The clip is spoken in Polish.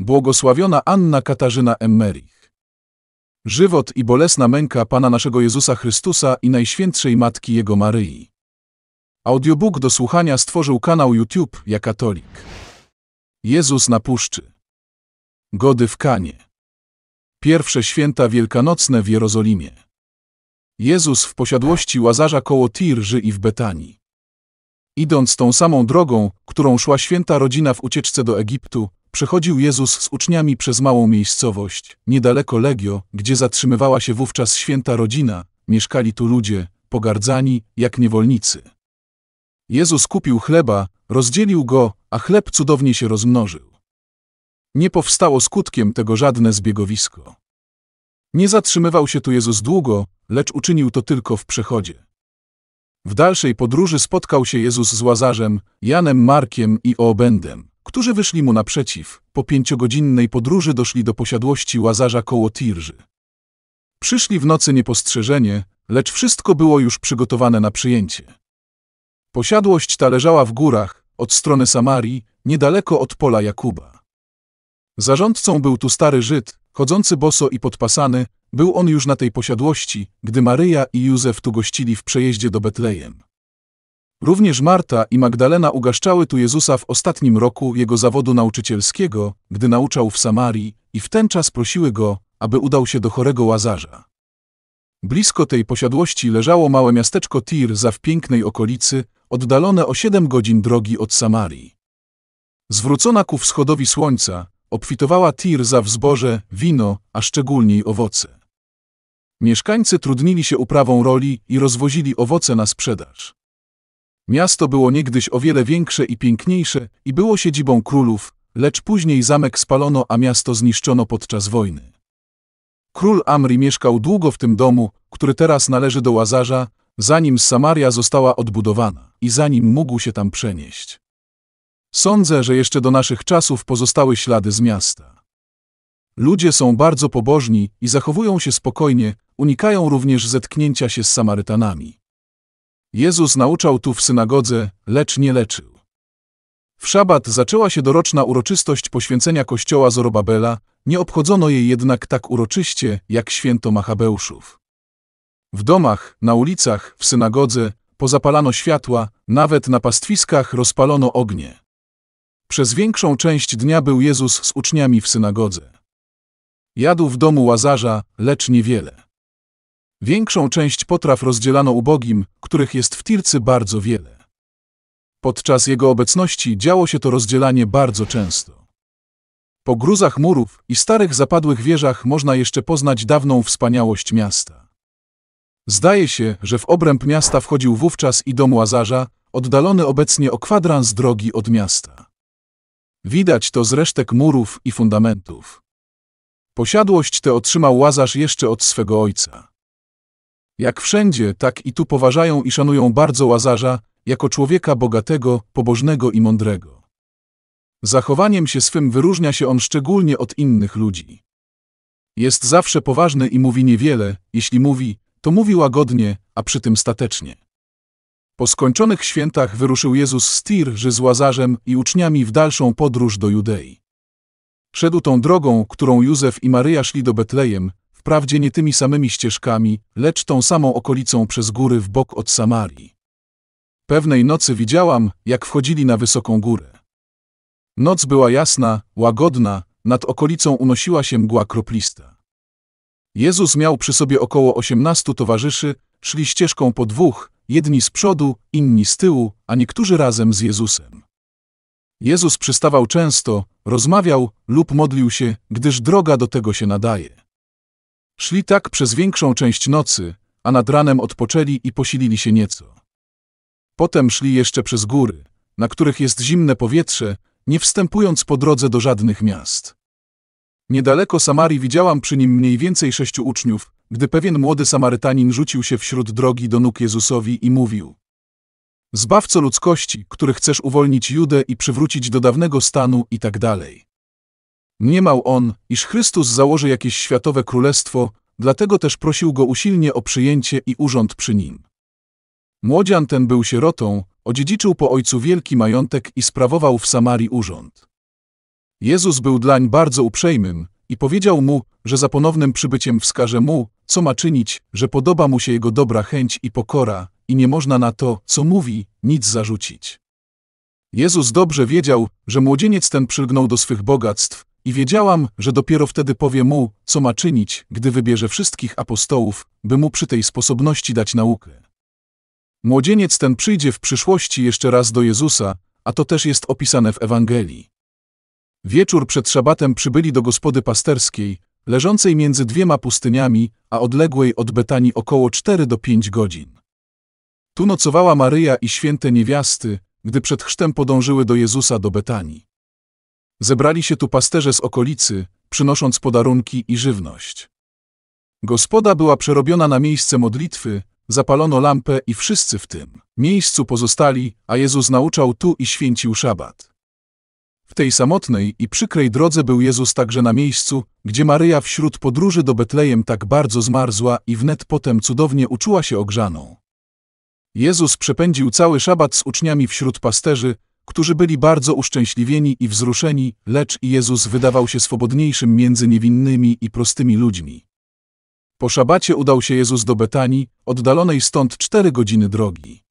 Błogosławiona Anna Katarzyna Emmerich. Żywot i bolesna męka Pana naszego Jezusa Chrystusa i Najświętszej Matki Jego Maryi. Audiobook do słuchania stworzył kanał YouTube Ja Katolik. Jezus na puszczy. Gody w Kanie. Pierwsze święta wielkanocne w Jerozolimie. Jezus w posiadłości Łazarza koło Tirży i w Betanii. Idąc tą samą drogą, którą szła święta rodzina w ucieczce do Egiptu, Przechodził Jezus z uczniami przez małą miejscowość, niedaleko Legio, gdzie zatrzymywała się wówczas święta rodzina, mieszkali tu ludzie, pogardzani, jak niewolnicy. Jezus kupił chleba, rozdzielił go, a chleb cudownie się rozmnożył. Nie powstało skutkiem tego żadne zbiegowisko. Nie zatrzymywał się tu Jezus długo, lecz uczynił to tylko w przechodzie. W dalszej podróży spotkał się Jezus z Łazarzem, Janem Markiem i Oobendem którzy wyszli mu naprzeciw. Po pięciogodzinnej podróży doszli do posiadłości Łazarza koło Tirzy. Przyszli w nocy niepostrzeżenie, lecz wszystko było już przygotowane na przyjęcie. Posiadłość ta leżała w górach, od strony Samarii, niedaleko od pola Jakuba. Zarządcą był tu stary Żyd, chodzący boso i podpasany, był on już na tej posiadłości, gdy Maryja i Józef tu gościli w przejeździe do Betlejem. Również Marta i Magdalena ugaszczały tu Jezusa w ostatnim roku jego zawodu nauczycielskiego, gdy nauczał w Samarii i w ten czas prosiły go, aby udał się do chorego Łazarza. Blisko tej posiadłości leżało małe miasteczko Tir za w pięknej okolicy, oddalone o siedem godzin drogi od Samarii. Zwrócona ku wschodowi słońca, obfitowała Tir za w zboże, wino, a szczególniej owoce. Mieszkańcy trudnili się uprawą roli i rozwozili owoce na sprzedaż. Miasto było niegdyś o wiele większe i piękniejsze i było siedzibą królów, lecz później zamek spalono, a miasto zniszczono podczas wojny. Król Amri mieszkał długo w tym domu, który teraz należy do Łazarza, zanim Samaria została odbudowana i zanim mógł się tam przenieść. Sądzę, że jeszcze do naszych czasów pozostały ślady z miasta. Ludzie są bardzo pobożni i zachowują się spokojnie, unikają również zetknięcia się z Samarytanami. Jezus nauczał tu w synagodze, lecz nie leczył. W szabat zaczęła się doroczna uroczystość poświęcenia kościoła Zorobabela, nie obchodzono jej jednak tak uroczyście, jak święto Machabeuszów. W domach, na ulicach, w synagodze pozapalano światła, nawet na pastwiskach rozpalono ognie. Przez większą część dnia był Jezus z uczniami w synagodze. Jadł w domu Łazarza, lecz niewiele. Większą część potraw rozdzielano ubogim, których jest w Tircy bardzo wiele. Podczas jego obecności działo się to rozdzielanie bardzo często. Po gruzach murów i starych zapadłych wieżach można jeszcze poznać dawną wspaniałość miasta. Zdaje się, że w obręb miasta wchodził wówczas i dom Łazarza, oddalony obecnie o kwadrans drogi od miasta. Widać to z resztek murów i fundamentów. Posiadłość tę otrzymał Łazarz jeszcze od swego ojca. Jak wszędzie, tak i tu poważają i szanują bardzo Łazarza jako człowieka bogatego, pobożnego i mądrego. Zachowaniem się swym wyróżnia się on szczególnie od innych ludzi. Jest zawsze poważny i mówi niewiele, jeśli mówi, to mówi łagodnie, a przy tym statecznie. Po skończonych świętach wyruszył Jezus z Tirży z Łazarzem i uczniami w dalszą podróż do Judei. Szedł tą drogą, którą Józef i Maryja szli do Betlejem, wprawdzie nie tymi samymi ścieżkami, lecz tą samą okolicą przez góry w bok od Samarii. Pewnej nocy widziałam, jak wchodzili na wysoką górę. Noc była jasna, łagodna, nad okolicą unosiła się mgła kroplista. Jezus miał przy sobie około osiemnastu towarzyszy, szli ścieżką po dwóch, jedni z przodu, inni z tyłu, a niektórzy razem z Jezusem. Jezus przystawał często, rozmawiał lub modlił się, gdyż droga do tego się nadaje. Szli tak przez większą część nocy, a nad ranem odpoczęli i posilili się nieco. Potem szli jeszcze przez góry, na których jest zimne powietrze, nie wstępując po drodze do żadnych miast. Niedaleko Samarii widziałam przy nim mniej więcej sześciu uczniów, gdy pewien młody Samarytanin rzucił się wśród drogi do nóg Jezusowi i mówił Zbawco ludzkości, który chcesz uwolnić Judę i przywrócić do dawnego stanu i tak dalej. Mniemał on, iż Chrystus założy jakieś światowe królestwo, dlatego też prosił go usilnie o przyjęcie i urząd przy nim. Młodzian ten był sierotą, odziedziczył po ojcu wielki majątek i sprawował w Samarii urząd. Jezus był dlań bardzo uprzejmym i powiedział mu, że za ponownym przybyciem wskaże mu, co ma czynić, że podoba mu się jego dobra chęć i pokora i nie można na to, co mówi, nic zarzucić. Jezus dobrze wiedział, że młodzieniec ten przylgnął do swych bogactw, i wiedziałam, że dopiero wtedy powie mu, co ma czynić, gdy wybierze wszystkich apostołów, by mu przy tej sposobności dać naukę. Młodzieniec ten przyjdzie w przyszłości jeszcze raz do Jezusa, a to też jest opisane w Ewangelii. Wieczór przed szabatem przybyli do gospody pasterskiej, leżącej między dwiema pustyniami, a odległej od Betanii około 4 do 5 godzin. Tu nocowała Maryja i święte niewiasty, gdy przed chrztem podążyły do Jezusa do Betanii. Zebrali się tu pasterze z okolicy, przynosząc podarunki i żywność. Gospoda była przerobiona na miejsce modlitwy, zapalono lampę i wszyscy w tym miejscu pozostali, a Jezus nauczał tu i święcił szabat. W tej samotnej i przykrej drodze był Jezus także na miejscu, gdzie Maryja wśród podróży do Betlejem tak bardzo zmarzła i wnet potem cudownie uczuła się ogrzaną. Jezus przepędził cały szabat z uczniami wśród pasterzy, którzy byli bardzo uszczęśliwieni i wzruszeni, lecz Jezus wydawał się swobodniejszym między niewinnymi i prostymi ludźmi. Po szabacie udał się Jezus do Betanii, oddalonej stąd cztery godziny drogi.